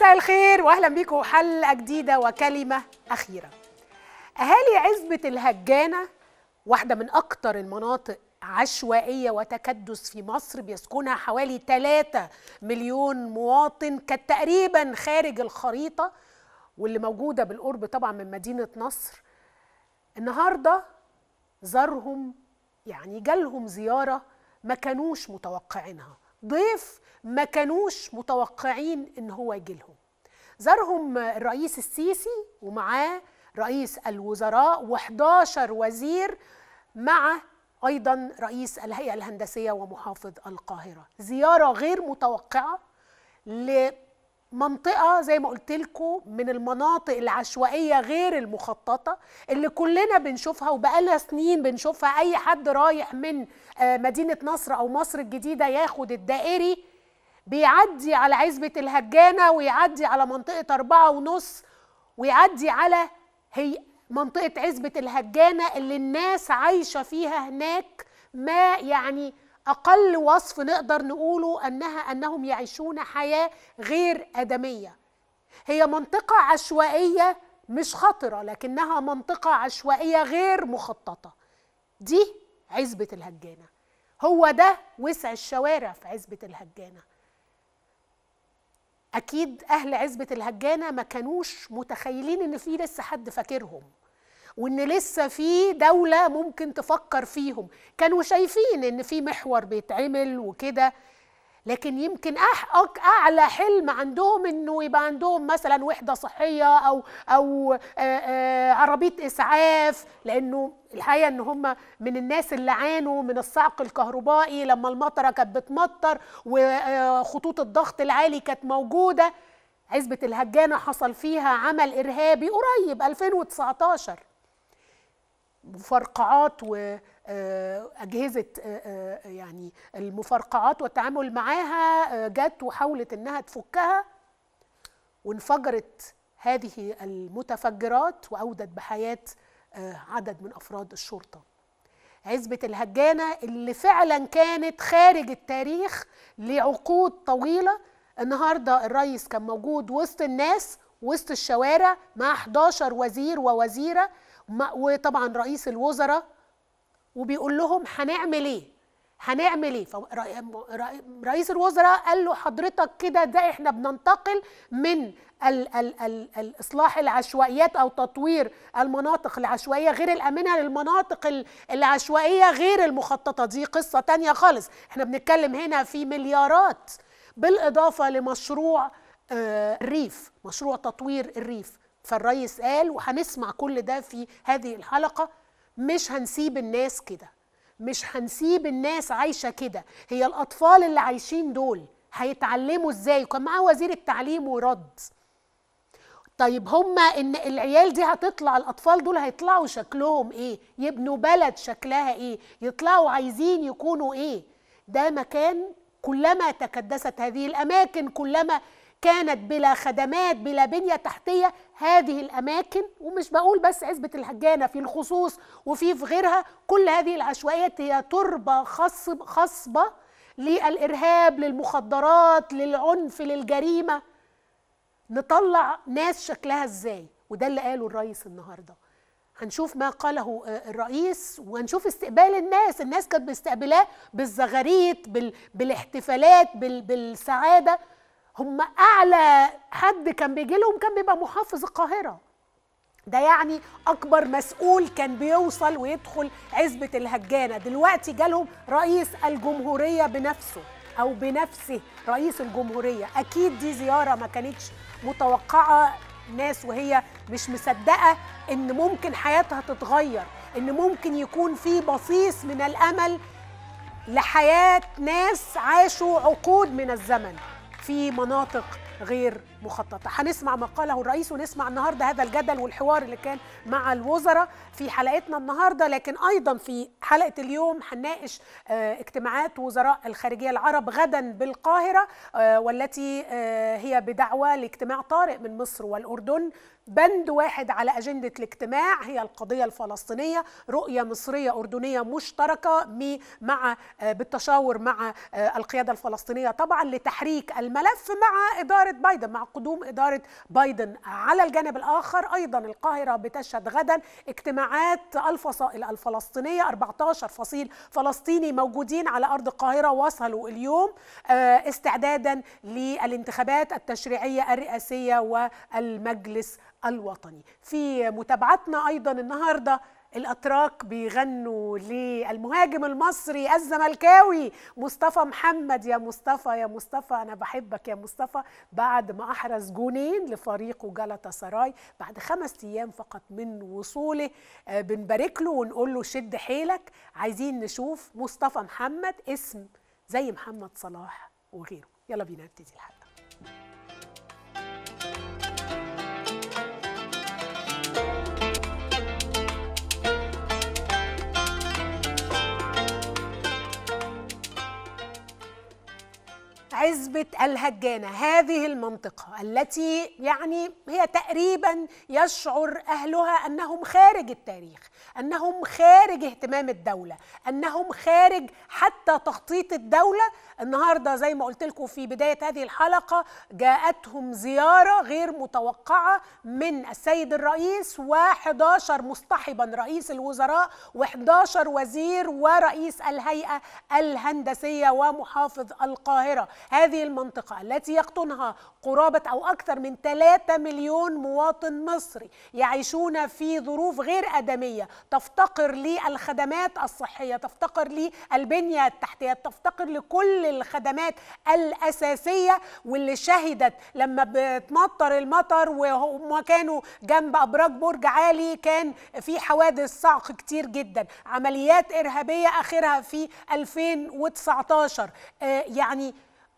مساء الخير واهلا بيكم حلقه جديده وكلمه اخيره اهالي عزبه الهجانه واحده من اكتر المناطق عشوائيه وتكدس في مصر بيسكنها حوالي 3 مليون مواطن كانت تقريبا خارج الخريطه واللي موجوده بالقرب طبعا من مدينه نصر النهارده زارهم يعني جالهم زياره ما كانوش متوقعينها ضيف ما كانوش متوقعين ان هو يجي لهم زارهم الرئيس السيسي ومعاه رئيس الوزراء و11 وزير مع ايضا رئيس الهيئه الهندسيه ومحافظ القاهره زياره غير متوقعه لمنطقه زي ما قلت لكم من المناطق العشوائيه غير المخططه اللي كلنا بنشوفها وبقالها سنين بنشوفها اي حد رايح من آه، مدينه نصر او مصر الجديده ياخد الدائري بيعدي على عزبه الهجانه ويعدي على منطقه أربعة ونص ويعدي على هي منطقه عزبه الهجانه اللي الناس عايشه فيها هناك ما يعني اقل وصف نقدر نقوله انها انهم يعيشون حياه غير ادميه هي منطقه عشوائيه مش خطره لكنها منطقه عشوائيه غير مخططه دي عزبة الهجانة هو ده وسع الشوارع في عزبة الهجانة أكيد أهل عزبة الهجانة ما كانوش متخيلين إن في لسه حد فاكرهم وإن لسه في دولة ممكن تفكر فيهم كانوا شايفين إن في محور بيتعمل وكده لكن يمكن أحق اعلى حلم عندهم انه يبقى عندهم مثلا وحده صحيه او او عربيه اسعاف لانه الحقيقه ان هم من الناس اللي عانوا من الصعق الكهربائي لما المطره كانت بتمطر وخطوط الضغط العالي كانت موجوده عزبه الهجانه حصل فيها عمل ارهابي قريب 2019 مفرقعات و آه، اجهزه آه، آه، يعني المفرقعات والتعامل معاها جت وحاولت انها تفكها وانفجرت هذه المتفجرات واودت بحياه عدد من افراد الشرطه عزبة الهجانة اللي فعلا كانت خارج التاريخ لعقود طويلة النهاردة الرئيس كان موجود وسط الناس وسط الشوارع مع 11 وزير ووزيرة وطبعا رئيس الوزراء وبيقول لهم هنعمل ايه هنعمل ايه رئيس الوزراء قال له حضرتك كده ده احنا بننتقل من الـ الـ الـ الاصلاح العشوائيات او تطوير المناطق العشوائيه غير الامنه للمناطق العشوائيه غير المخططه دي قصه تانية خالص احنا بنتكلم هنا في مليارات بالاضافه لمشروع آه، الريف مشروع تطوير الريف فالرئيس قال وهنسمع كل ده في هذه الحلقه مش هنسيب الناس كده مش هنسيب الناس عايشه كده هي الاطفال اللي عايشين دول هيتعلموا ازاي وكان معاه وزير التعليم ورد طيب هما ان العيال دي هتطلع الاطفال دول هيطلعوا شكلهم ايه يبنوا بلد شكلها ايه يطلعوا عايزين يكونوا ايه ده مكان كلما تكدست هذه الاماكن كلما كانت بلا خدمات بلا بنية تحتية هذه الأماكن ومش بقول بس عزبة الحجانة في الخصوص وفي في غيرها كل هذه العشوائيات هي تربة خصب خصبة للإرهاب للمخدرات للعنف للجريمة نطلع ناس شكلها إزاي وده اللي قاله الرئيس النهارده هنشوف ما قاله آه، الرئيس وهنشوف استقبال الناس الناس كانت مستقبلاه بالزغاريت بالاحتفالات بالسعاده هم اعلى حد كان بيجي لهم كان بيبقى محافظ القاهره ده يعني اكبر مسؤول كان بيوصل ويدخل عزبه الهجانه دلوقتي جالهم رئيس الجمهوريه بنفسه او بنفسه رئيس الجمهوريه اكيد دي زياره ما كانتش متوقعه ناس وهي مش مصدقه ان ممكن حياتها تتغير ان ممكن يكون في بصيص من الامل لحياه ناس عاشوا عقود من الزمن في مناطق غير مخططة هنسمع ما قاله الرئيس ونسمع النهاردة هذا الجدل والحوار اللي كان مع الوزراء في حلقتنا النهاردة لكن أيضا في حلقة اليوم هنناقش آه، اجتماعات وزراء الخارجية العرب غدا بالقاهرة آه، والتي آه، هي بدعوة لاجتماع طارئ من مصر والأردن بند واحد على أجندة الاجتماع هي القضية الفلسطينية رؤية مصرية أردنية مشتركة مع آه، بالتشاور مع آه، القيادة الفلسطينية طبعا لتحريك الملف مع إدارة بايدن مع قدوم إدارة بايدن على الجانب الآخر أيضا القاهرة بتشهد غدا اجتماعات الفصائل الفلسطينية 14 فصيل فلسطيني موجودين على أرض القاهرة وصلوا اليوم آه، استعدادا للانتخابات التشريعية الرئاسية والمجلس الوطني في متابعتنا ايضا النهارده الاتراك بيغنوا للمهاجم المصري الزملكاوي مصطفى محمد يا مصطفى يا مصطفى انا بحبك يا مصطفى بعد ما احرز جونين لفريقه جلطة سراي بعد خمس ايام فقط من وصوله آه، بنبارك له ونقول له شد حيلك عايزين نشوف مصطفى محمد اسم زي محمد صلاح وغيره يلا بينا نبتدي الحلقه عزبة الهجانة هذه المنطقة التي يعني هي تقريبا يشعر أهلها أنهم خارج التاريخ انهم خارج اهتمام الدوله انهم خارج حتى تخطيط الدوله النهارده زي ما قلت لكم في بدايه هذه الحلقه جاءتهم زياره غير متوقعه من السيد الرئيس و11 مصطحبا رئيس الوزراء و11 وزير ورئيس الهيئه الهندسيه ومحافظ القاهره هذه المنطقه التي يقطنها قرابه او اكثر من 3 مليون مواطن مصري يعيشون في ظروف غير ادميه تفتقر للخدمات الصحيه تفتقر للبنيه التحتيه تفتقر لكل الخدمات الاساسيه واللي شهدت لما بتمطر المطر وهم كانوا جنب ابراج برج عالي كان في حوادث صعق كتير جدا عمليات ارهابيه اخرها في 2019 آه، يعني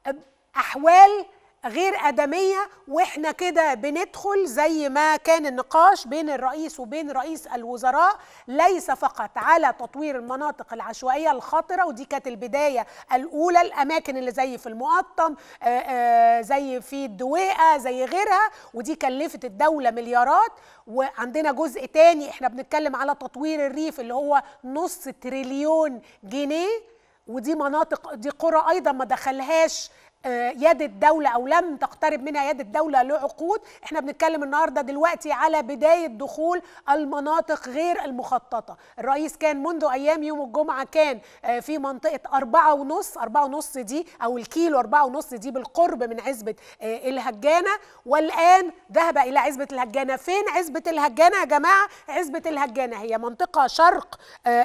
آه، احوال غير آدمية وإحنا كده بندخل زي ما كان النقاش بين الرئيس وبين رئيس الوزراء ليس فقط على تطوير المناطق العشوائية الخطرة ودي كانت البداية الأولى الأماكن اللي زي في المقطم آه، آه، زي في الدويقة زي غيرها ودي كلفت الدولة مليارات وعندنا جزء تاني إحنا بنتكلم على تطوير الريف اللي هو نص تريليون جنيه ودي مناطق دي قرى ايضا ما دخلهاش آه، يد الدولة أو لم تقترب منها يد الدولة لعقود احنا بنتكلم النهاردة دلوقتي على بداية دخول المناطق غير المخططة الرئيس كان منذ أيام يوم الجمعة كان آه، في منطقة أربعة ونص أربعة ونص دي أو الكيلو أربعة ونص دي بالقرب من عزبة آه، الهجانة والآن ذهب إلى عزبة الهجانة فين عزبة الهجانة يا جماعة عزبة الهجانة هي منطقة شرق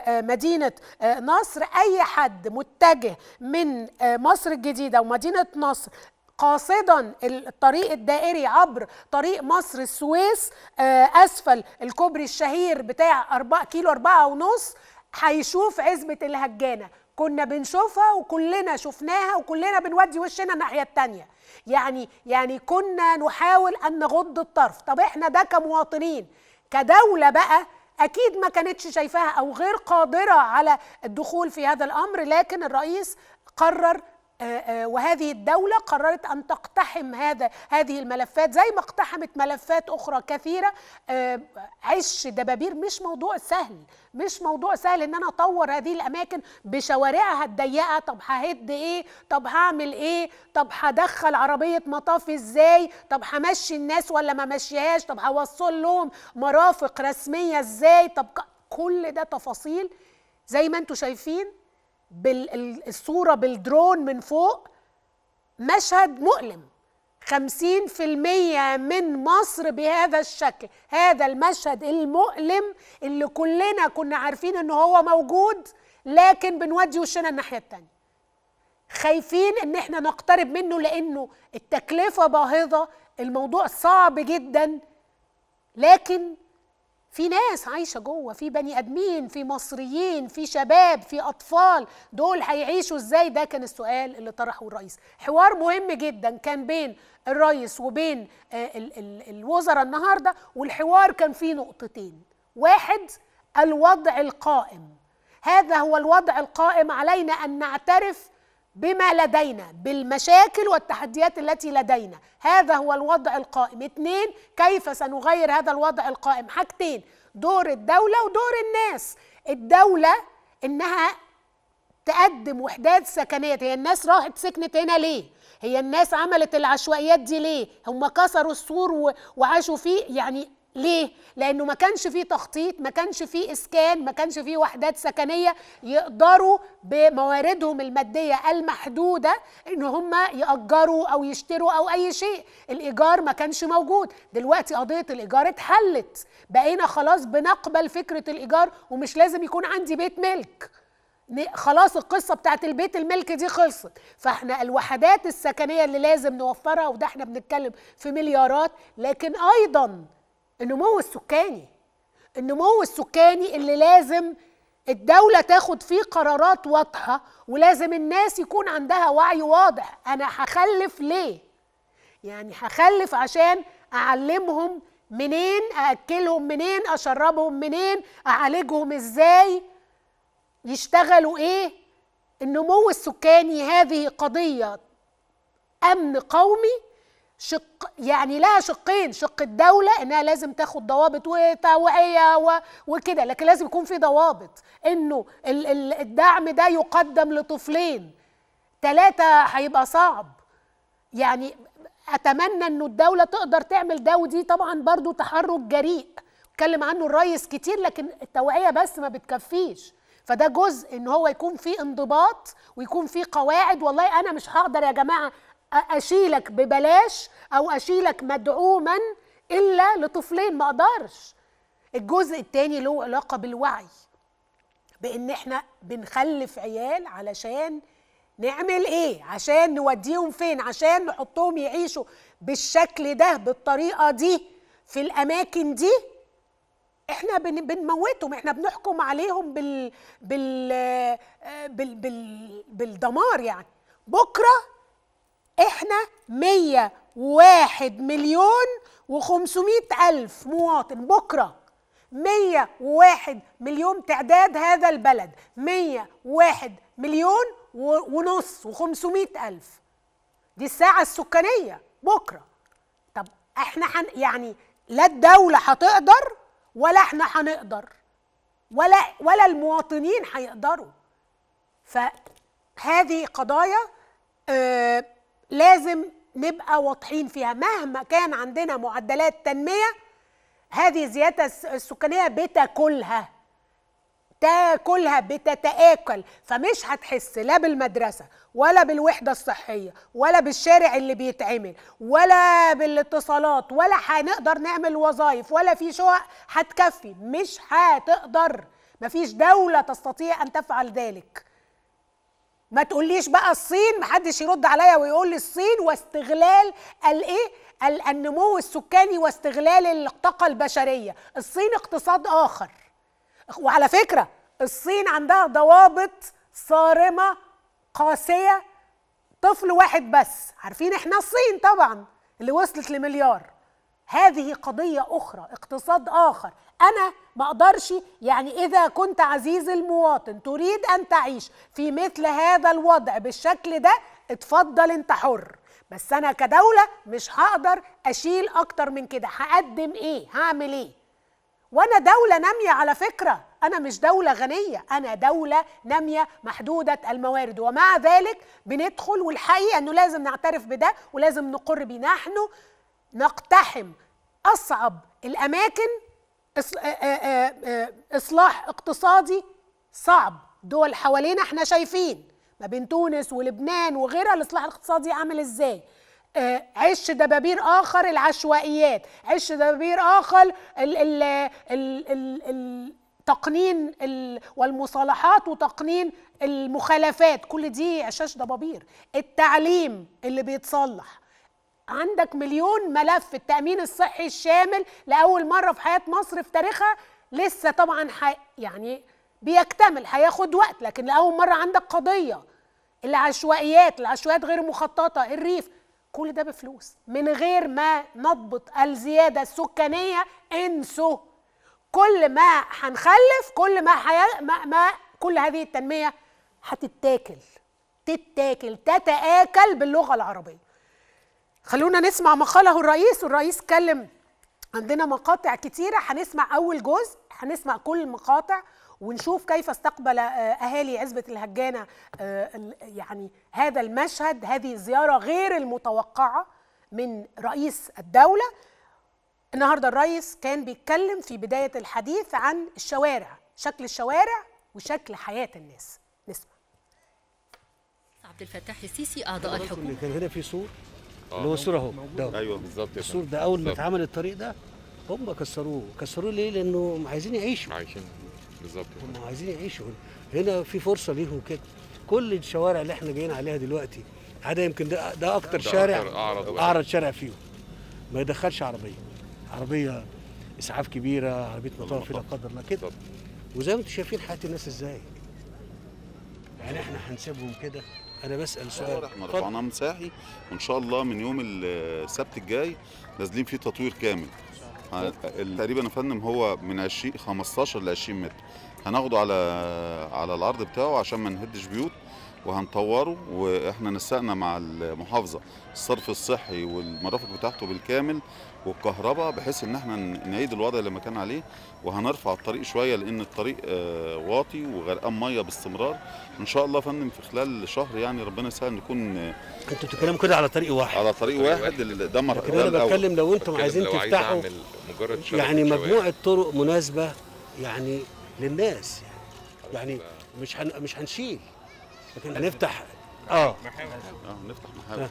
مدينة نصر أي حد متجه من مصر الجديدة ومدينة مدينه نصر قاصدا الطريق الدائري عبر طريق مصر السويس آه، اسفل الكوبري الشهير بتاع 4 كيلو 4 ونص هيشوف عزبه الهجانه كنا بنشوفها وكلنا شفناها وكلنا بنودي وشنا الناحيه الثانيه يعني يعني كنا نحاول ان نغض الطرف طب احنا ده كمواطنين كدوله بقى اكيد ما كانتش شايفاها او غير قادره على الدخول في هذا الامر لكن الرئيس قرر آه، آه، وهذه الدولة قررت أن تقتحم هذا هذه الملفات زي ما اقتحمت ملفات أخرى كثيرة آه، عش دبابير مش موضوع سهل مش موضوع سهل ان انا اطور هذه الاماكن بشوارعها الضيقه طب ههد ايه طب هعمل ايه طب هدخل عربيه مطاف ازاي طب همشي الناس ولا ما مشيهاش طب هوصل لهم مرافق رسميه ازاي طب كل ده تفاصيل زي ما انتم شايفين بالصورة بالدرون من فوق مشهد مؤلم خمسين في المية من مصر بهذا الشكل هذا المشهد المؤلم اللي كلنا كنا عارفين انه هو موجود لكن بنودي وشنا الناحية التانية خايفين ان احنا نقترب منه لانه التكلفة باهظة الموضوع صعب جدا لكن في ناس عايشه جوه في بني ادمين في مصريين في شباب في اطفال دول هيعيشوا ازاي ده كان السؤال اللي طرحه الرئيس حوار مهم جدا كان بين الرئيس وبين آه، الوزراء النهارده والحوار كان فيه نقطتين واحد الوضع القائم هذا هو الوضع القائم علينا ان نعترف بما لدينا بالمشاكل والتحديات التي لدينا هذا هو الوضع القائم اتنين كيف سنغير هذا الوضع القائم حاجتين دور الدولة ودور الناس الدولة إنها تقدم وحدات سكنية هي الناس راحت سكنت هنا ليه هي الناس عملت العشوائيات دي ليه هم كسروا السور وعاشوا فيه يعني ليه؟ لأنه ما كانش فيه تخطيط ما كانش فيه إسكان ما كانش فيه وحدات سكنية يقدروا بمواردهم المادية المحدودة إن هم يأجروا أو يشتروا أو أي شيء الإيجار ما كانش موجود دلوقتي قضية الإيجار اتحلت بقينا خلاص بنقبل فكرة الإيجار ومش لازم يكون عندي بيت ملك خلاص القصه بتاعت البيت الملك دي خلصت فاحنا الوحدات السكنيه اللي لازم نوفرها وده احنا بنتكلم في مليارات لكن ايضا النمو السكاني النمو السكاني اللي لازم الدولة تاخد فيه قرارات واضحة ولازم الناس يكون عندها وعي واضح أنا هخلف ليه؟ يعني هخلف عشان أعلمهم منين أأكلهم منين أشربهم منين أعالجهم إزاي يشتغلوا إيه النمو السكاني هذه قضية أمن قومي شق يعني لها شقين شق الدولة إنها لازم تاخد ضوابط وتوعية وكده لكن لازم يكون في ضوابط إنه الدعم ده يقدم لطفلين ثلاثة هيبقى صعب يعني أتمنى إنه الدولة تقدر تعمل ده ودي طبعا برضو تحرك جريء اتكلم عنه الريس كتير لكن التوعية بس ما بتكفيش فده جزء ان هو يكون فيه انضباط ويكون فيه قواعد والله انا مش هقدر يا جماعه اشيلك ببلاش او اشيلك مدعوما الا لطفلين ما اقدرش الجزء الثاني له علاقه بالوعي بان احنا بنخلف عيال علشان نعمل ايه عشان نوديهم فين عشان نحطهم يعيشوا بالشكل ده بالطريقه دي في الاماكن دي احنا بنموتهم احنا بنحكم عليهم بال بال آه، بال, بالدمار يعني بكره احنا 101 مليون و500 ألف مواطن بكرة 101 مليون تعداد هذا البلد 101 مليون ونص و500 ألف دي الساعة السكانية بكرة طب احنا حن يعني لا الدولة هتقدر ولا احنا هنقدر ولا ولا المواطنين هيقدروا فهذه قضايا آه لازم نبقى واضحين فيها مهما كان عندنا معدلات تنمية هذه الزيادة السكانية بتاكلها تاكلها بتتآكل فمش هتحس لا بالمدرسة ولا بالوحدة الصحية ولا بالشارع اللي بيتعمل ولا بالاتصالات ولا هنقدر نعمل وظائف ولا في شقق هتكفي مش هتقدر مفيش دولة تستطيع أن تفعل ذلك ما تقوليش بقى الصين محدش يرد عليا ويقول لي الصين واستغلال الايه النمو السكاني واستغلال الطاقه البشريه الصين اقتصاد اخر وعلى فكره الصين عندها ضوابط صارمه قاسيه طفل واحد بس عارفين احنا الصين طبعا اللي وصلت لمليار هذه قضية أخرى اقتصاد آخر أنا ما أقدرش يعني إذا كنت عزيز المواطن تريد أن تعيش في مثل هذا الوضع بالشكل ده اتفضل أنت حر بس أنا كدولة مش هقدر أشيل أكتر من كده هقدم إيه هعمل إيه وأنا دولة نامية على فكرة أنا مش دولة غنية أنا دولة نامية محدودة الموارد ومع ذلك بندخل والحقيقة أنه لازم نعترف بده ولازم نقر بيه نحن نقتحم اصعب الاماكن اصلاح اقتصادي صعب دول حوالينا احنا شايفين ما بين تونس ولبنان وغيرها الاصلاح الاقتصادي عامل ازاي عش دبابير اخر العشوائيات عش دبابير اخر ال ال ال ال ال تقنين والمصالحات وتقنين المخالفات كل دي عشاش دبابير التعليم اللي بيتصلح عندك مليون ملف التامين الصحي الشامل لاول مره في حياه مصر في تاريخها لسه طبعا حي... يعني بيكتمل هياخد وقت لكن لاول مره عندك قضيه العشوائيات العشوائيات غير مخططه الريف كل ده بفلوس من غير ما نضبط الزياده السكانيه انسوا كل ما هنخلف كل ما, حي... ما ما كل هذه التنميه هتتاكل تتاكل تتاكل باللغه العربيه خلونا نسمع مقاله الرئيس والرئيس اتكلم عندنا مقاطع كتيرة هنسمع أول جزء هنسمع كل المقاطع ونشوف كيف استقبل آه، أهالي عزبة الهجانة آه، يعني هذا المشهد هذه الزيارة غير المتوقعة من رئيس الدولة النهاردة الرئيس كان بيتكلم في بداية الحديث عن الشوارع شكل الشوارع وشكل حياة الناس نسمع عبد الفتاح السيسي أعضاء الحكومة كان هنا في سور آه. اللي هو السور اهو ده ايوه بالظبط السور ده اول ما اتعمل الطريق ده هم كسروه كسروه ليه لانه عايزين يعيشوا عايشين بالظبط هم عايزين يعيشوا هنا في فرصه ليهم كده كل الشوارع اللي احنا جايين عليها دلوقتي عدا يمكن ده ده اكتر ده شارع أكتر أعرض, اعرض شارع فيهم ما يدخلش عربيه عربيه اسعاف كبيره عربيه مطار لا قدر الله كده وزي ما انتم شايفين حياه الناس ازاي يعني احنا هنسيبهم كده انا بسال سؤال احنا رفعناه من ساحي وان شاء الله من يوم السبت الجاي نازلين فيه تطوير كامل تقريبا يا فندم هو من 20 15 ل 20 متر هناخده على على العرض بتاعه عشان ما نهدش بيوت وهنطوره واحنا نسقنا مع المحافظه الصرف الصحي والمرافق بتاعته بالكامل والكهرباء بحيث ان احنا نعيد الوضع اللي ما كان عليه وهنرفع الطريق شويه لان الطريق آه، واطي وغرقان ميه باستمرار ان شاء الله يا فندم في خلال شهر يعني ربنا يسهل نكون آه، انتوا بتتكلموا كده على طريق واحد على طريق, طريق واحد ده مر... لكن انا بتكلم لو انتم عايزين لو تفتحوا يعني مجموعه طرق مناسبه يعني للناس يعني, يعني مش هن مش هنشيل لكن هنفتح اه, آه، نفتح محاور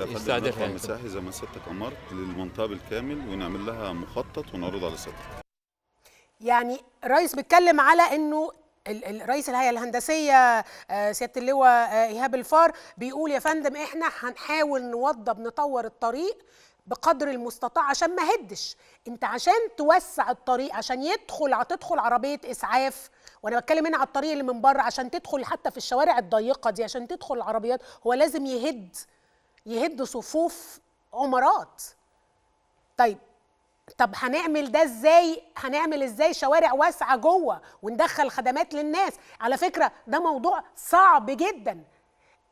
يستهدفها المساحي زي ما سيادتك امرت للمنطقه بالكامل ونعمل لها مخطط ونعرض على سيادتك يعني رئيس بيتكلم على انه رئيس الهيئه الهندسيه آه، سياده اللواء آه، ايهاب الفار بيقول يا فندم احنا هنحاول نوضب نطور الطريق بقدر المستطاع عشان ما هدش انت عشان توسع الطريق عشان يدخل هتدخل عربيه اسعاف وانا بتكلم هنا على الطريق اللي من بره عشان تدخل حتى في الشوارع الضيقه دي عشان تدخل العربيات هو لازم يهد يهد صفوف عمرات طيب طب هنعمل ده ازاي هنعمل ازاي شوارع واسعه جوه وندخل خدمات للناس على فكره ده موضوع صعب جدا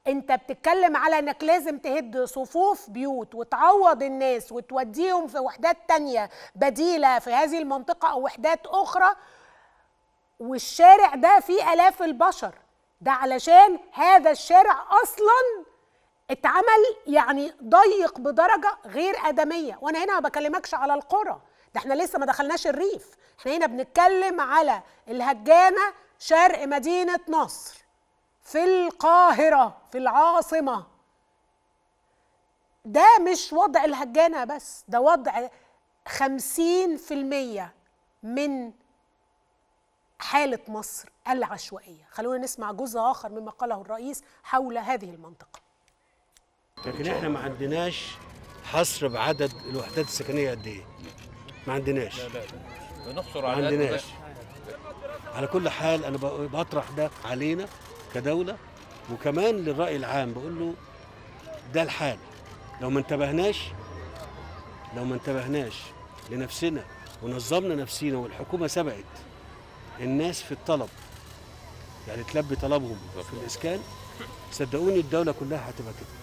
انت بتتكلم على انك لازم تهد صفوف بيوت وتعوض الناس وتوديهم في وحدات تانية بديلة في هذه المنطقة او وحدات اخرى والشارع ده فيه الاف البشر ده علشان هذا الشارع اصلا اتعمل يعني ضيق بدرجه غير ادميه وانا هنا ما بكلمكش على القرى ده احنا لسه ما دخلناش الريف احنا هنا بنتكلم على الهجانه شرق مدينه نصر في القاهره في العاصمه ده مش وضع الهجانه بس ده وضع خمسين في المية من حالة مصر العشوائية خلونا نسمع جزء آخر مما قاله الرئيس حول هذه المنطقة لكن احنا ما عندناش حصر بعدد الوحدات السكنيه قد ايه ما عندناش لا لا بنحصر على ما عندناش على كل حال انا بطرح ده علينا كدوله وكمان للراي العام بقول له ده الحال لو ما انتبهناش لو ما انتبهناش لنفسنا ونظمنا نفسينا والحكومه سبقت الناس في الطلب يعني تلبي طلبهم في الاسكان صدقوني الدوله كلها هتبقى كده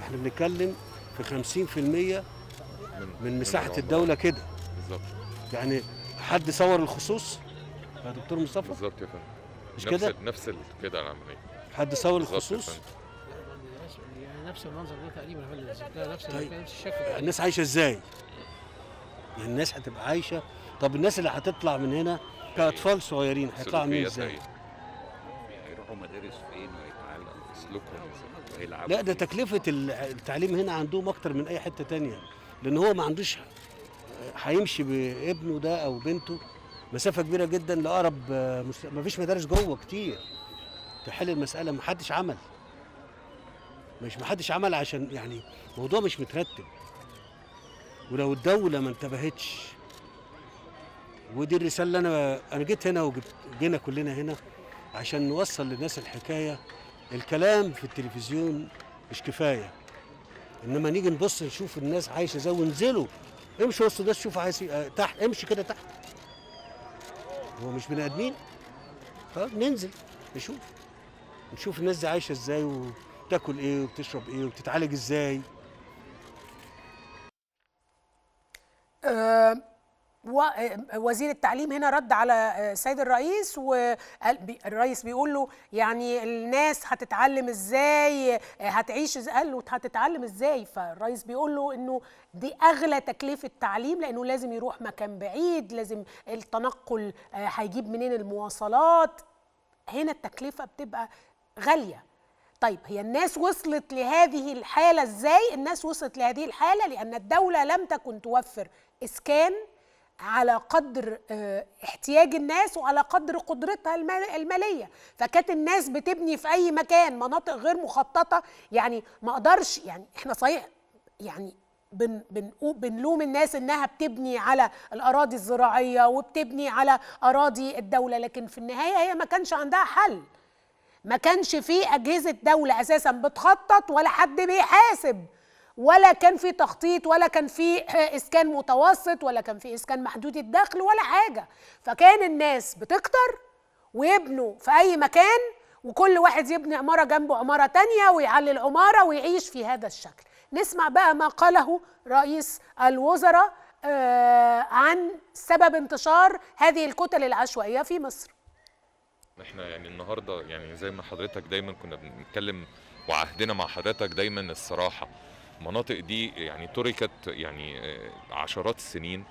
احنا بنتكلم في 50% من مساحه الدوله كده بالظبط يعني حد صور الخصوص يا دكتور مصطفى بالظبط يا فندم مش كده نفس كده العمليه حد صور الخصوص يعني نفس المنظر ده تقريبا نفس طيب. نفس الشكل يعني الناس عايشه ازاي؟ يعني الناس هتبقى عايشه طب الناس اللي هتطلع من هنا كاطفال صغيرين هيطلعوا عاملين ازاي؟ هيروحوا مدارس فين ويتعلموا سلوكهم ازاي؟ هيلعبوا لا ده تكلفه التعليم هنا عندهم اكتر من اي حته تانية لان هو ما عندوش هيمشي بابنه ده او بنته مسافه كبيره جدا لاقرب ما فيش مدارس جوه كتير تحل المساله ما حدش عمل مش ما حدش عمل عشان يعني الموضوع مش مترتب ولو الدوله ما انتبهتش ودي الرساله اللي انا انا جيت هنا وجبت جينا كلنا هنا عشان نوصل للناس الحكايه الكلام في التلفزيون مش كفايه انما نيجي نبص نشوف الناس عايشه ازاي ونزلوا امشي وسط الناس شوف عايز إيه، تحت امشي كده تحت هو مش بني ادمين طب ننزل نشوف نشوف الناس دي عايشه ازاي وبتاكل ايه وبتشرب ايه وبتتعالج ازاي آه، آه، وزير التعليم هنا رد على السيد آه، الرئيس وقال الرئيس بيقول له يعني الناس هتتعلم ازاي آه، هتعيش ازاي قال له هتتعلم ازاي فالرئيس بيقول له انه دي اغلى تكلفه تعليم لانه لازم يروح مكان بعيد لازم التنقل هيجيب منين المواصلات هنا التكلفه بتبقى غاليه طيب هي الناس وصلت لهذه الحاله ازاي الناس وصلت لهذه الحاله لان الدوله لم تكن توفر اسكان على قدر آه، احتياج الناس وعلى قدر قدرتها الماليه فكانت الناس بتبني في اي مكان مناطق غير مخططه يعني ما اقدرش يعني احنا صحيح يعني بن بن بنلوم الناس انها بتبني على الاراضي الزراعيه وبتبني على اراضي الدوله لكن في النهايه هي ما كانش عندها حل ما كانش في اجهزه دوله اساسا بتخطط ولا حد بيحاسب ولا كان في تخطيط ولا كان في آه، اسكان متوسط ولا كان في اسكان محدود الدخل ولا حاجه فكان الناس بتكتر ويبنوا في اي مكان وكل واحد يبني عماره جنبه عماره تانية ويعلي العماره ويعيش في هذا الشكل نسمع بقى ما قاله رئيس الوزراء آه، عن سبب انتشار هذه الكتل العشوائيه في مصر احنا يعني النهارده يعني زي ما حضرتك دايما كنا بنتكلم وعهدنا مع حضرتك دايما الصراحه المناطق دي يعني تركت يعني آه، عشرات السنين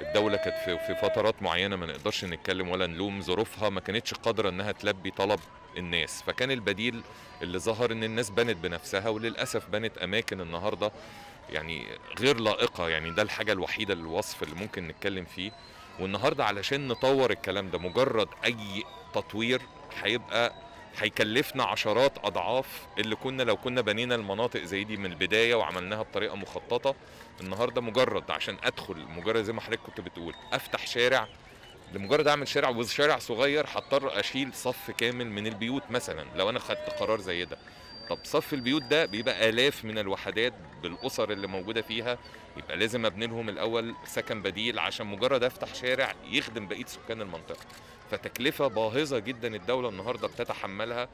الدولة كانت في فترات معينة ما نقدرش نتكلم ولا نلوم ظروفها ما كانتش قادرة انها تلبي طلب الناس فكان البديل اللي ظهر ان الناس بنت بنفسها وللأسف بنت أماكن النهاردة يعني غير لائقة يعني ده الحاجة الوحيدة للوصف اللي ممكن نتكلم فيه والنهاردة علشان نطور الكلام ده مجرد أي تطوير هيبقى هيكلفنا عشرات اضعاف اللي كنا لو كنا بنينا المناطق زي دي من البدايه وعملناها بطريقه مخططه النهارده مجرد عشان ادخل مجرد زي ما حضرتك كنت بتقول افتح شارع لمجرد اعمل شارع وشارع صغير هضطر اشيل صف كامل من البيوت مثلا لو انا خدت قرار زي ده طب صف البيوت ده بيبقى الاف من الوحدات بالاسر اللي موجوده فيها يبقى لازم ابني لهم الاول سكن بديل عشان مجرد افتح شارع يخدم بقيه سكان المنطقه فتكلفه باهظه جدا الدوله النهارده بتتحملها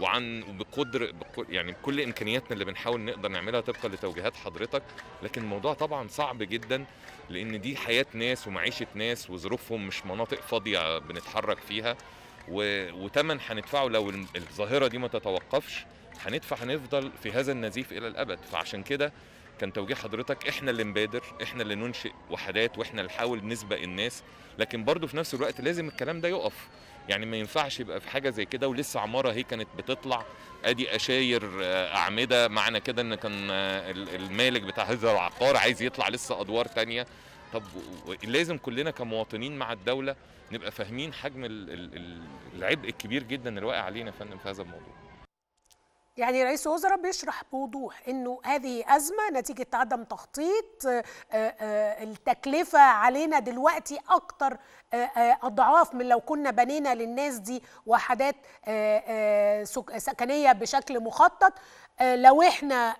وعن بقدر يعني بكل امكانياتنا اللي بنحاول نقدر نعملها طبقا لتوجيهات حضرتك لكن الموضوع طبعا صعب جدا لان دي حياه ناس ومعيشه ناس وظروفهم مش مناطق فاضيه بنتحرك فيها وتمن هندفعه لو الظاهره دي ما تتوقفش هندفع هنفضل في هذا النزيف الى الابد فعشان كده كان توجيه حضرتك احنا اللي نبادر احنا اللي ننشئ وحدات واحنا اللي نحاول نسبق الناس لكن برضه في نفس الوقت لازم الكلام ده يقف يعني ما ينفعش يبقى في حاجه زي كده ولسه عماره هي كانت بتطلع ادي اشاير آه، اعمده معنى كده ان كان آه، المالك بتاع هذا العقار عايز يطلع لسه ادوار تانية طب لازم كلنا كمواطنين مع الدوله نبقى فاهمين حجم العبء الكبير جدا اللي واقع علينا يا فندم في هذا الموضوع يعني رئيس الوزراء بيشرح بوضوح انه هذه ازمه نتيجه عدم تخطيط آه، آه، التكلفه علينا دلوقتي اكتر آه، اضعاف من لو كنا بنينا للناس دي وحدات سكنيه بشكل مخطط لو احنا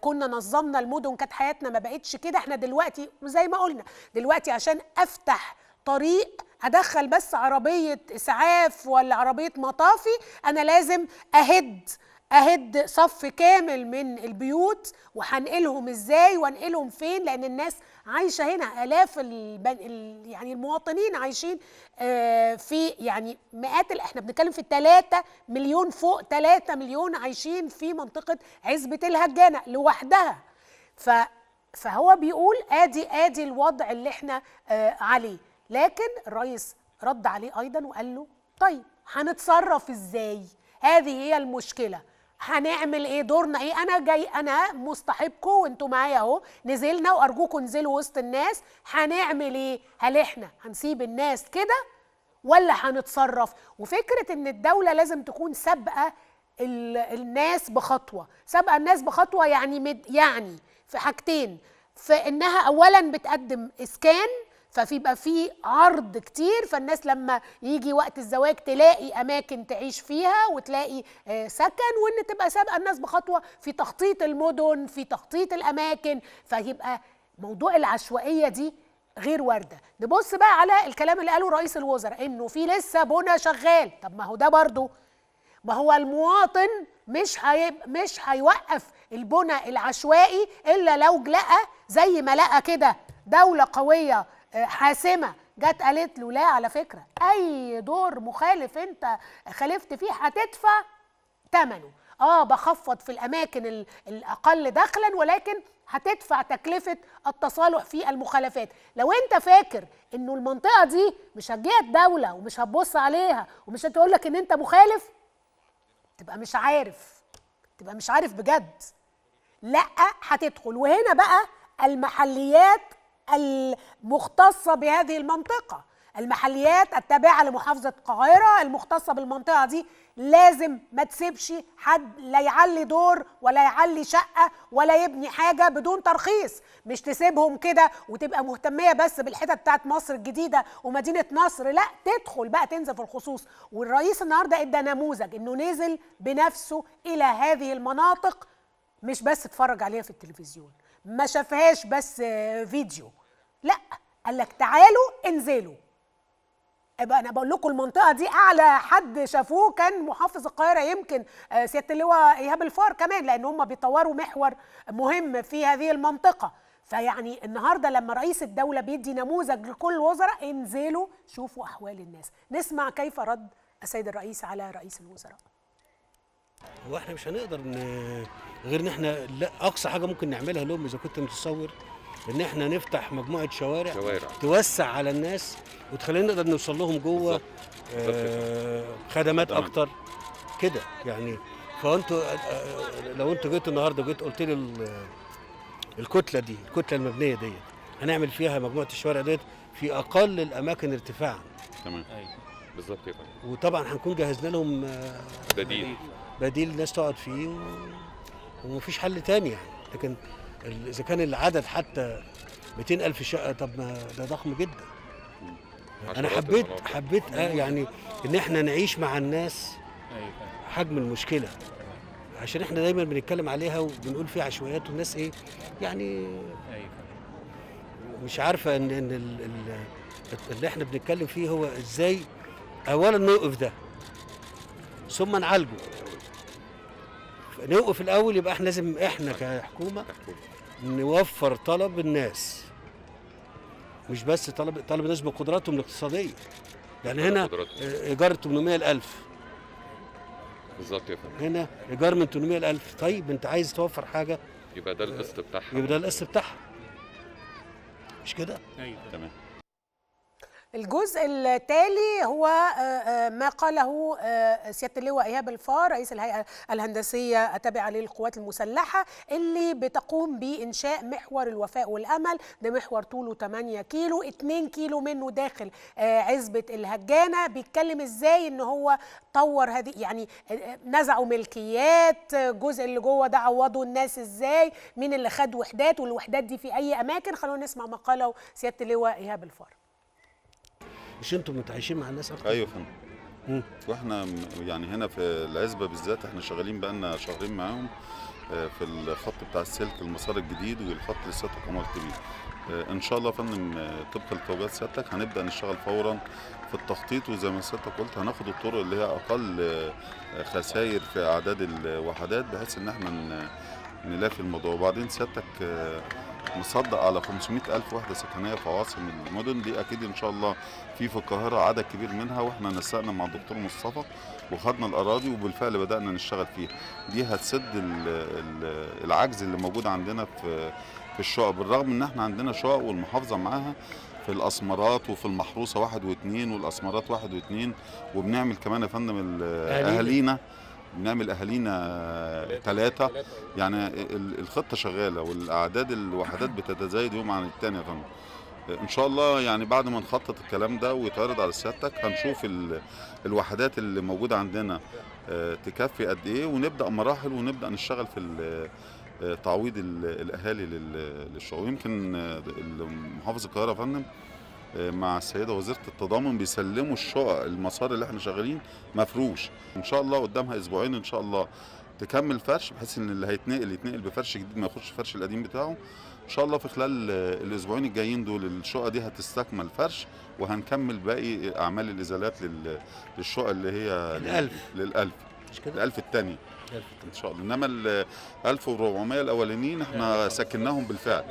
كنا نظمنا المدن كانت حياتنا ما بقتش كده احنا دلوقتي زي ما قلنا دلوقتي عشان افتح طريق ادخل بس عربيه اسعاف ولا عربيه مطافي انا لازم اهد اهد صف كامل من البيوت وهنقلهم ازاي وانقلهم فين لان الناس عايشه هنا الاف البن... يعني المواطنين عايشين آه، في يعني مئات احنا بنتكلم في 3 مليون فوق 3 مليون عايشين في منطقه عزبه الهجانه لوحدها ف فهو بيقول ادي ادي الوضع اللي احنا آه عليه لكن الرئيس رد عليه ايضا وقال له طيب هنتصرف ازاي هذه هي المشكله هنعمل ايه دورنا ايه انا جاي انا مصطحبكم وانتوا معايا اهو نزلنا وارجوكم انزلوا وسط الناس هنعمل ايه هل احنا هنسيب الناس كده ولا هنتصرف وفكره ان الدوله لازم تكون سابقه الناس بخطوه سابقه الناس بخطوه يعني مد يعني في حاجتين في انها اولا بتقدم اسكان فبيبقى في عرض كتير فالناس لما يجي وقت الزواج تلاقي اماكن تعيش فيها وتلاقي آه، سكن وان تبقى سابقه الناس بخطوه في تخطيط المدن في تخطيط الاماكن فيبقى موضوع العشوائيه دي غير وارده نبص بقى على الكلام اللي قاله رئيس الوزراء انه في لسه بنا شغال طب ما هو ده برضه ما هو المواطن مش هيب مش هيوقف البنى العشوائي الا لو لقى زي ما لقى كده دوله قويه حاسمه جت قالت له لا على فكره اي دور مخالف انت خالفت فيه هتدفع ثمنه اه بخفض في الاماكن الاقل دخلا ولكن هتدفع تكلفه التصالح في المخالفات لو انت فاكر انه المنطقه دي مش هتجيها الدوله ومش هتبص عليها ومش هتقول لك ان انت مخالف تبقى مش عارف تبقى مش عارف بجد لا هتدخل وهنا بقى المحليات المختصه بهذه المنطقه المحليات التابعه لمحافظه القاهره المختصه بالمنطقه دي لازم ما تسيبش حد لا يعلي دور ولا يعلي شقه ولا يبني حاجه بدون ترخيص مش تسيبهم كده وتبقى مهتميه بس بالحتت بتاعت مصر الجديده ومدينه نصر لا تدخل بقى تنزل في الخصوص والرئيس النهارده ادى نموذج انه نزل بنفسه الى هذه المناطق مش بس اتفرج عليها في التلفزيون ما شافهاش بس آه، فيديو لا قال لك تعالوا انزلوا يبقى انا بقول لكم المنطقه دي اعلى حد شافوه كان محافظ القاهره يمكن آه، سياده اللواء ايهاب الفار كمان لان هم بيطوروا محور مهم في هذه المنطقه فيعني النهارده لما رئيس الدوله بيدي نموذج لكل الوزراء انزلوا شوفوا احوال الناس نسمع كيف رد السيد الرئيس على رئيس الوزراء هو احنا مش هنقدر غير ان احنا لا اقصى حاجه ممكن نعملها لهم اذا كنت متصور ان احنا نفتح مجموعه شوارع, شوارع. توسع على الناس وتخلينا نقدر نوصل لهم جوه آه خدمات طبعا. اكتر كده يعني فانتوا آه، آه، لو انتوا جيتوا النهارده جيت قلت لي الكتله دي الكتله المبنيه ديت هنعمل فيها مجموعه الشوارع ديت في اقل الاماكن ارتفاعا تمام ايوه بالظبط كده وطبعا هنكون جهزنا لهم آه، بديل بديل الناس تقعد فيه ومفيش حل تاني يعني لكن اذا كان العدد حتى 200 الف شقه طب ما ده ضخم جدا انا حبيت حبيت آه، يعني ان احنا نعيش مع الناس حجم المشكله عشان احنا دايما بنتكلم عليها وبنقول فيها عشوائيات والناس ايه يعني مش عارفه ان ان اللي احنا بنتكلم فيه هو ازاي اولا نوقف ده ثم نعالجه نوقف الاول يبقى احنا لازم احنا طيب. كحكومه نوفر طلب الناس مش بس طلب طلب الناس بقدراتهم الاقتصاديه يعني هنا ايجار 800 الف بالظبط يا فندم هنا ايجار من 800 الف طيب انت عايز توفر حاجه يبقى ده القسط بتاعها يبقى ده القسط بتاعها مش كده ايوه تمام الجزء التالي هو آه، آه، ما قاله آه، سياده اللواء ايهاب الفار رئيس الهيئه الهندسيه التابعه للقوات المسلحه اللي بتقوم بانشاء محور الوفاء والامل ده محور طوله 8 كيلو 2 كيلو منه داخل عزبه الهجانه بيتكلم ازاي ان هو طور هذه يعني نزعوا ملكيات الجزء اللي جوه ده عوضوا الناس ازاي مين اللي خد وحدات والوحدات دي في اي اماكن خلونا نسمع ما قاله سياده اللواء ايهاب الفار مش انتوا متعايشين مع الناس اكتر ايوه فندم واحنا يعني هنا في العزبه بالذات احنا شغالين بقى لنا شهرين معاهم آه، في الخط بتاع السلك المسار الجديد والخط لسيادة القمر كبير آه، ان شاء الله يا فندم آه، طبق لتوجيهات سيادتك هنبدا نشتغل فورا في التخطيط وزي ما سيادتك قلت هناخد الطرق اللي هي اقل خسائر في اعداد الوحدات بحيث ان احنا نلاقي الموضوع وبعدين سيادتك مصدق على 500000 وحده سكنيه في عواصم المدن دي اكيد ان شاء الله في في القاهره عدد كبير منها واحنا نسقنا مع الدكتور مصطفى وخدنا الاراضي وبالفعل بدانا نشتغل فيها دي هتسد العجز اللي موجود عندنا في في الشقق بالرغم ان احنا عندنا شقق والمحافظه معاها في الاسمرات وفي المحروسه واحد واثنين والاسمرات واحد واثنين وبنعمل كمان يا فندم اهالينا بنعمل اهالينا ثلاثه يعني الخطه شغاله والاعداد الوحدات بتتزايد يوم عن الثاني يا فندم ان شاء الله يعني بعد ما نخطط الكلام ده ويتعرض على سيادتك هنشوف الوحدات اللي موجوده عندنا آه، تكفي قد ايه ونبدا مراحل ونبدا نشتغل في آه، تعويض الاهالي للشعور يمكن آه، محافظ القاهره يا فندم مع السيده وزيره التضامن بيسلموا الشقق المسار اللي احنا شغالين مفروش ان شاء الله قدامها اسبوعين ان شاء الله تكمل فرش بحيث ان اللي هيتنقل يتنقل بفرش جديد ما يخش الفرش القديم بتاعه ان شاء الله في خلال الاسبوعين الجايين دول الشقه دي هتستكمل فرش وهنكمل باقي اعمال الازالات للشقه اللي هي للالف للالف مش كده الالف الثانيه ان شاء الله انما ال 1400 الاولانيين احنا يعني سكناهم بالفعل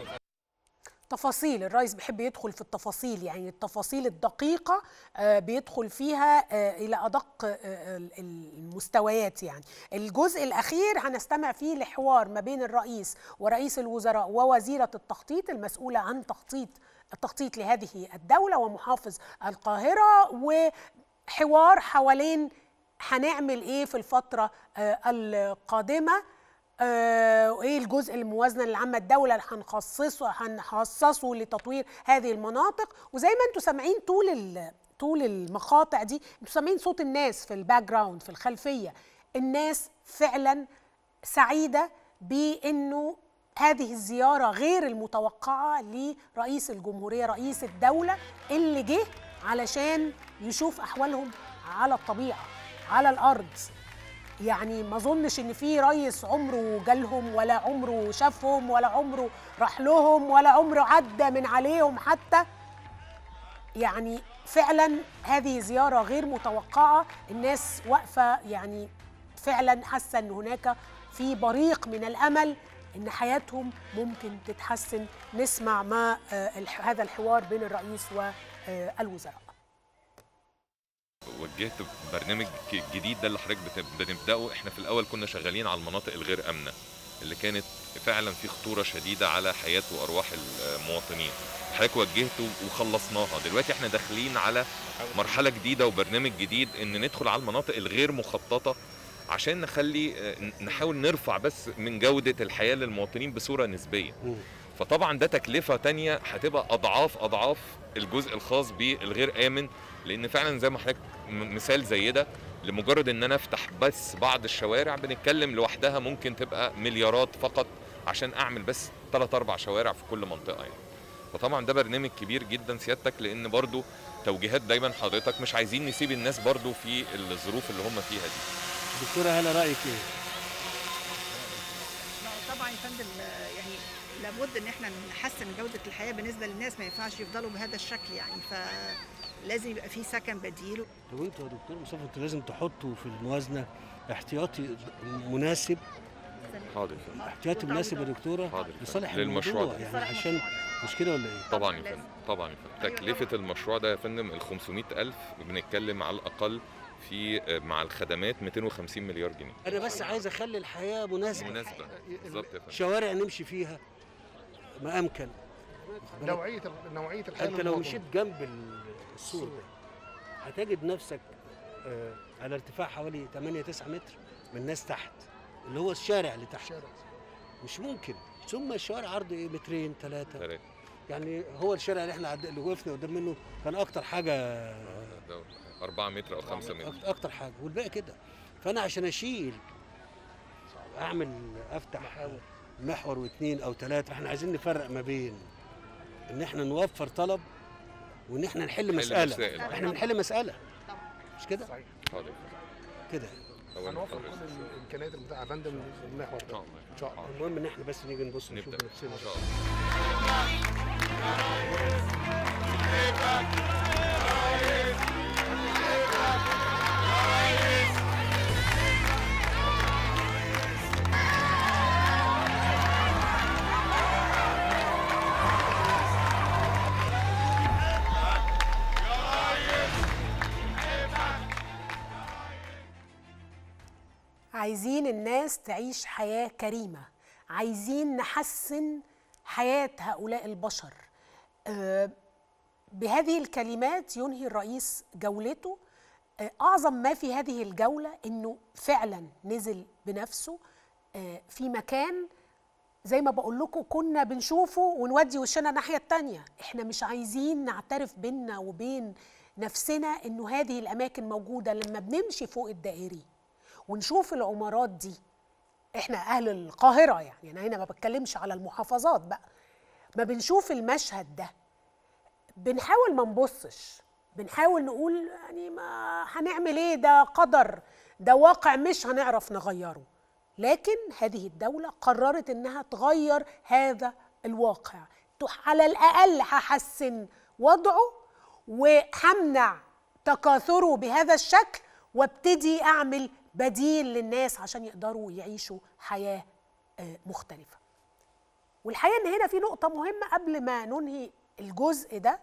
تفاصيل الرئيس بيحب يدخل في التفاصيل يعني التفاصيل الدقيقة آه، بيدخل فيها آه، إلى أدق آه، المستويات يعني الجزء الأخير هنستمع فيه لحوار ما بين الرئيس ورئيس الوزراء ووزيرة التخطيط المسؤولة عن تخطيط التخطيط لهذه الدولة ومحافظ القاهرة وحوار حوالين هنعمل ايه في الفتره القادمه آه، وايه الجزء الموازنه العامه الدوله اللي هنخصصه هنخصصه لتطوير هذه المناطق وزي ما انتم سامعين طول طول المقاطع دي انتوا سامعين صوت الناس في الباك جراوند في الخلفيه الناس فعلا سعيده بانه هذه الزياره غير المتوقعه لرئيس الجمهوريه رئيس الدوله اللي جه علشان يشوف احوالهم على الطبيعه على الارض يعني ما اظنش ان في ريس عمره جالهم ولا عمره شافهم ولا عمره راح لهم ولا عمره عدى من عليهم حتى يعني فعلا هذه زياره غير متوقعه الناس واقفه يعني فعلا حاسه ان هناك في بريق من الامل ان حياتهم ممكن تتحسن نسمع ما آه، هذا الحوار بين الرئيس والوزراء وجهت برنامج جديد ده اللي حضرتك بنبداه احنا في الاول كنا شغالين على المناطق الغير امنه اللي كانت فعلا في خطوره شديده على حياه وارواح المواطنين حضرتك وجهته وخلصناها دلوقتي احنا داخلين على مرحله جديده وبرنامج جديد ان ندخل على المناطق الغير مخططه عشان نخلي آه، نحاول نرفع بس من جوده الحياه للمواطنين بصوره نسبيه فطبعا ده تكلفه تانية هتبقى اضعاف اضعاف الجزء الخاص بالغير امن لان فعلا زي ما حضرتك مثال زي ده لمجرد ان انا افتح بس بعض الشوارع بنتكلم لوحدها ممكن تبقى مليارات فقط عشان اعمل بس ثلاث اربع شوارع في كل منطقه يعني فطبعا ده برنامج كبير جدا سيادتك لان برضو توجيهات دايما حضرتك مش عايزين نسيب الناس برضو في الظروف اللي هم فيها دي دكتوره هلا رايك ايه طبعا يا فندم لابد ان احنا نحسن جوده الحياه بالنسبه للناس ما ينفعش يفضلوا بهذا الشكل يعني فلازم يبقى في سكن بديل لو انت يا دكتور مصطفى انت لازم تحطوا في الموازنه احتياطي مناسب حاضر احتياطي مناسب يا دكتوره حاضر لصالح يعني، المشروع ده يعني عشان مش كده ولا ايه؟ طبعا يا فندم طبعا يا فندم أيوة تكلفه المشروع ده يا فندم ال 500000 بنتكلم على الاقل في آه، مع الخدمات 250 مليار جنيه انا بس عايز اخلي الحياه مناسبه مناسبه بالظبط يا فندم شوارع نمشي فيها ما امكن نوعيه نوعيه الحياه انت لو مشيت جنب السور ده هتجد نفسك آه، على ارتفاع حوالي 8 9 متر من الناس تحت اللي هو الشارع اللي تحت الشارع. مش ممكن ثم الشوارع عرضه ايه مترين ثلاثه يعني هو الشارع اللي احنا اللي وقفنا قدام منه كان اكتر حاجه 4 آه، متر او 5 متر اكتر حاجه والباقي كده فانا عشان اشيل اعمل افتح محاور محور واثنين او ثلاثه احنا عايزين نفرق ما بين ان احنا نوفر طلب وان احنا نحل مساله مسائل. احنا بنحل مساله مش كده صحيح كده هنوفر كل الامكانيات المتاحه فندم المحور ده ان شاء الله المهم ان احنا بس نيجي نبص نشوف نفسنا ان شاء الله عايزين الناس تعيش حياه كريمه عايزين نحسن حياه هؤلاء البشر آه، بهذه الكلمات ينهي الرئيس جولته آه، اعظم ما في هذه الجوله انه فعلا نزل بنفسه آه، في مكان زي ما بقول لكم كنا بنشوفه ونودي وشنا الناحيه الثانيه احنا مش عايزين نعترف بينا وبين نفسنا انه هذه الاماكن موجوده لما بنمشي فوق الدائري ونشوف العمارات دي احنا اهل القاهره يعني انا هنا ما بتكلمش على المحافظات بقى ما بنشوف المشهد ده بنحاول ما نبصش بنحاول نقول يعني ما هنعمل ايه ده قدر ده واقع مش هنعرف نغيره لكن هذه الدوله قررت انها تغير هذا الواقع على الاقل هحسن وضعه وهمنع تكاثره بهذا الشكل وابتدي اعمل بديل للناس عشان يقدروا يعيشوا حياه آه، مختلفه والحقيقه ان هنا في نقطه مهمه قبل ما ننهي الجزء ده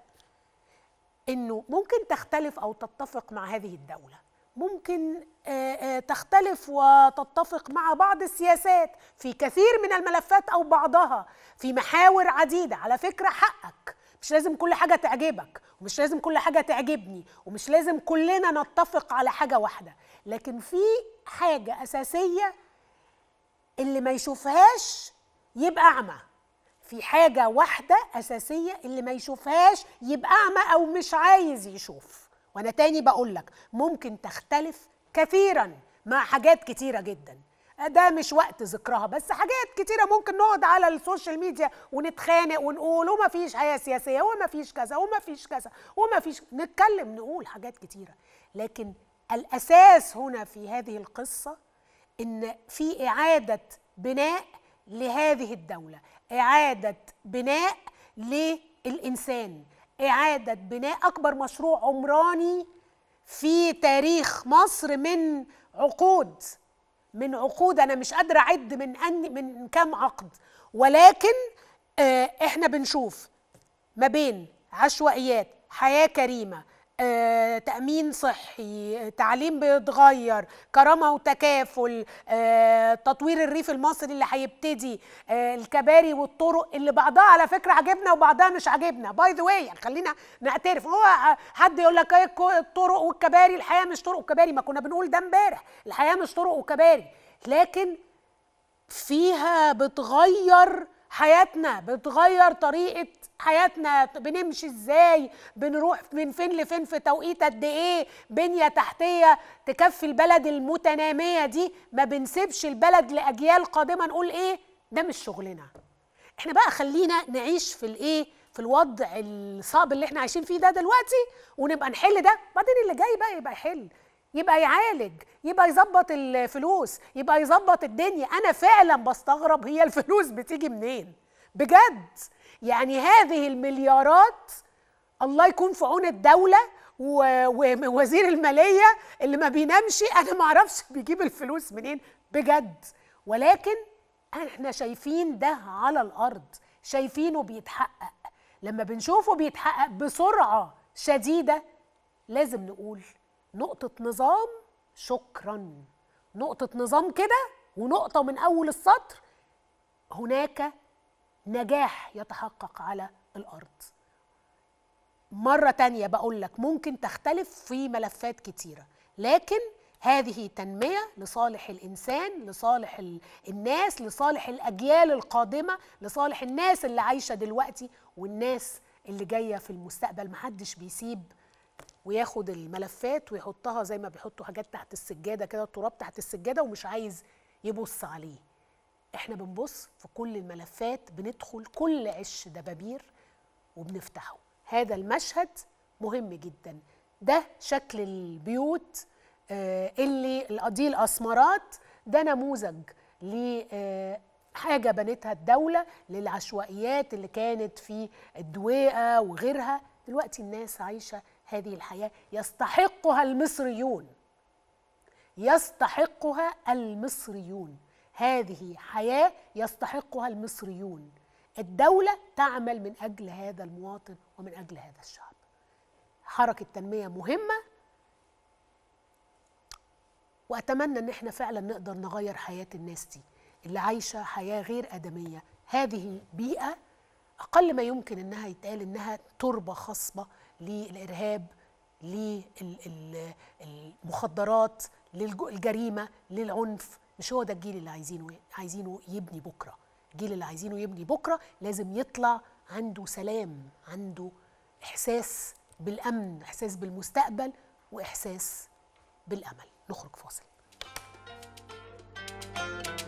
انه ممكن تختلف او تتفق مع هذه الدوله ممكن آه، آه، تختلف وتتفق مع بعض السياسات في كثير من الملفات او بعضها في محاور عديده على فكره حقك مش لازم كل حاجه تعجبك ومش لازم كل حاجه تعجبني ومش لازم كلنا نتفق على حاجه واحده لكن في حاجه اساسيه اللي ما يشوفهاش يبقى اعمى في حاجه واحده اساسيه اللي ما يشوفهاش يبقى اعمى او مش عايز يشوف وانا تاني بقول لك ممكن تختلف كثيرا مع حاجات كتيره جدا ده مش وقت ذكرها بس حاجات كتيره ممكن نقعد على السوشيال ميديا ونتخانق ونقول وما فيش حياه سياسيه وما فيش كذا وما فيش كذا وما فيش نتكلم نقول حاجات كتيره لكن الاساس هنا في هذه القصه ان في اعاده بناء لهذه الدوله اعاده بناء للانسان اعاده بناء اكبر مشروع عمراني في تاريخ مصر من عقود من عقود انا مش قادره اعد من أن من كام عقد ولكن آه، احنا بنشوف ما بين عشوائيات حياه كريمه آه، تأمين صحي تعليم بيتغير كرامة وتكافل آه، تطوير الريف المصري اللي هيبتدي آه، الكباري والطرق اللي بعضها على فكرة عجبنا وبعضها مش عجبنا باي ذا واي خلينا نعترف هو حد يقول لك إيه، الطرق والكباري الحياة مش طرق وكباري ما كنا بنقول ده امبارح الحياة مش طرق وكباري لكن فيها بتغير حياتنا بتغير طريقه حياتنا بنمشي ازاي بنروح من فين لفين في توقيت قد ايه بنيه تحتيه تكفي البلد المتناميه دي ما بنسيبش البلد لاجيال قادمه نقول ايه ده مش شغلنا احنا بقى خلينا نعيش في الايه في الوضع الصعب اللي احنا عايشين فيه ده دلوقتي ونبقى نحل ده بعدين اللي جاي بقى يبقى يحل يبقى يعالج يبقى يظبط الفلوس يبقى يظبط الدنيا انا فعلا بستغرب هي الفلوس بتيجي منين بجد يعني هذه المليارات الله يكون في عون الدوله ووزير الماليه اللي ما بينامش انا ما اعرفش بيجيب الفلوس منين بجد ولكن احنا شايفين ده على الارض شايفينه بيتحقق لما بنشوفه بيتحقق بسرعه شديده لازم نقول نقطة نظام شكرا نقطة نظام كده ونقطة من أول السطر هناك نجاح يتحقق على الأرض مرة تانية بقول لك ممكن تختلف في ملفات كتيرة لكن هذه تنمية لصالح الإنسان لصالح الناس لصالح الأجيال القادمة لصالح الناس اللي عايشة دلوقتي والناس اللي جاية في المستقبل محدش بيسيب وياخد الملفات ويحطها زي ما بيحطوا حاجات تحت السجاده كده التراب تحت السجاده ومش عايز يبص عليه احنا بنبص في كل الملفات بندخل كل عش دبابير وبنفتحه هذا المشهد مهم جدا ده شكل البيوت آه، اللي دي الاسمرات ده نموذج لحاجه آه، بنتها الدوله للعشوائيات اللي كانت في الدويقه وغيرها دلوقتي الناس عايشه هذه الحياه يستحقها المصريون يستحقها المصريون هذه حياه يستحقها المصريون الدوله تعمل من اجل هذا المواطن ومن اجل هذا الشعب حركه تنميه مهمه واتمنى ان احنا فعلا نقدر نغير حياه الناس دي اللي عايشه حياه غير ادميه هذه بيئه اقل ما يمكن انها يتقال انها تربه خصبه للارهاب للمخدرات للجريمه للعنف مش هو ده الجيل اللي عايزينه عايزينه يبني بكره الجيل اللي عايزينه يبني بكره لازم يطلع عنده سلام عنده احساس بالامن احساس بالمستقبل واحساس بالامل نخرج فاصل thank you